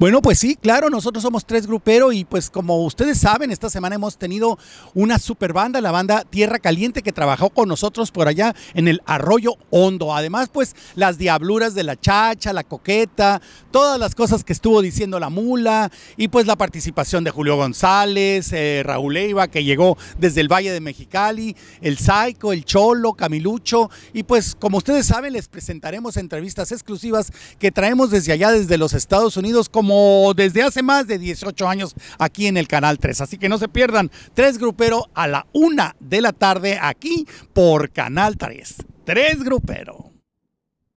Bueno, pues sí, claro, nosotros somos Tres gruperos y pues como ustedes saben, esta semana hemos tenido una super banda, la banda Tierra Caliente, que trabajó con nosotros por allá en el Arroyo Hondo. Además, pues las diabluras de la chacha, la coqueta, todas las cosas que estuvo diciendo la mula y pues la participación de Julio González, eh, Raúl Leiva, que llegó desde el Valle de Mexicali, el Saico, el Cholo, Camilucho y pues como ustedes saben, les presentaremos entrevistas exclusivas que traemos desde allá, desde los Estados Unidos, como como desde hace más de 18 años aquí en el Canal 3. Así que no se pierdan Tres Grupero a la una de la tarde aquí por Canal 3. Tres Grupero.